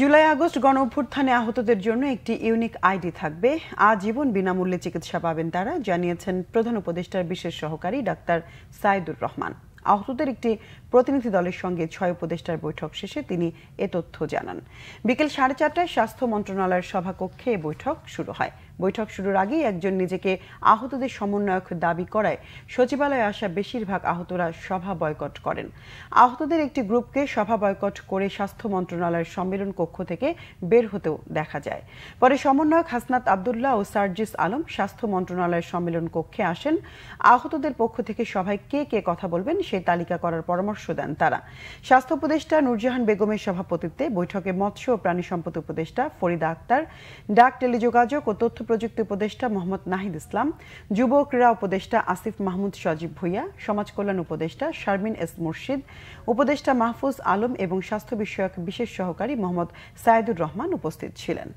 July August গণ অভ্যুত্থানে আহতদের জন্য একটি ইউনিক আইডি থাকবে আজীবন বিনামূল্যে চিকিৎসা পাবেন তারা জানিয়েছেন প্রধান উপদেষ্টার বিশেষ সহকারী ডাক্তার সাইদুর রহমান আহতদের একটি প্রতিনিধি দলের সঙ্গে ছয় উপদেষ্টার বৈঠক শেষে তিনি এ তথ্য জানান বিকেল সাড়ে চারটায় স্বাস্থ্য মন্ত্রণালয়ের সভাকক্ষে এ বৈঠক শুরু হয় বৈঠক শুরুর আগেই একজন নিজেকে আহতদের সমন্বয়ক দাবি করায় সচিবালয়ে আসা বেশিরভাগ আহতরা সভা বয়কট করেন আহতদের একটি গ্রুপকে সভা বয়কট করে স্বাস্থ্য মন্ত্রণালয়ের সম্মেলন কক্ষ থেকে বের হতেও দেখা যায় পরে সমন্বয়ক হাসনাত আবদুল্লাহ ও সার্জিস আলম স্বাস্থ্য মন্ত্রণালয়ের সম্মেলন কক্ষে আসেন আহতদের পক্ষ থেকে সভায় কে কে কথা বলবেন সেই তালিকা করার পরামর্শ দেন তারা স্বাস্থ্য উপদেষ্টা নুরজাহান বেগমের সভাপতিত্বে বৈঠকে মৎস্য ও প্রাণী সম্পদ উপদেষ্টা ফরিদা আক্তার ডাক টেলিযোগাযোগ ও তথ্য প্রযুক্তি উপদেষ্টা মোহাম্মদ নাহিদ ইসলাম যুব ক্রীড়া উপদেষ্টা আসিফ মাহমুদ সজীব ভুইয়া সমাজ কল্যাণ উপদেষ্টা শারমিন এস মুর্শিদ উপদেষ্টা মাহফুজ আলম এবং স্বাস্থ্য বিষয়ক বিশেষ সহকারী মোহাম্মদ সাইদুর রহমান উপস্থিত ছিলেন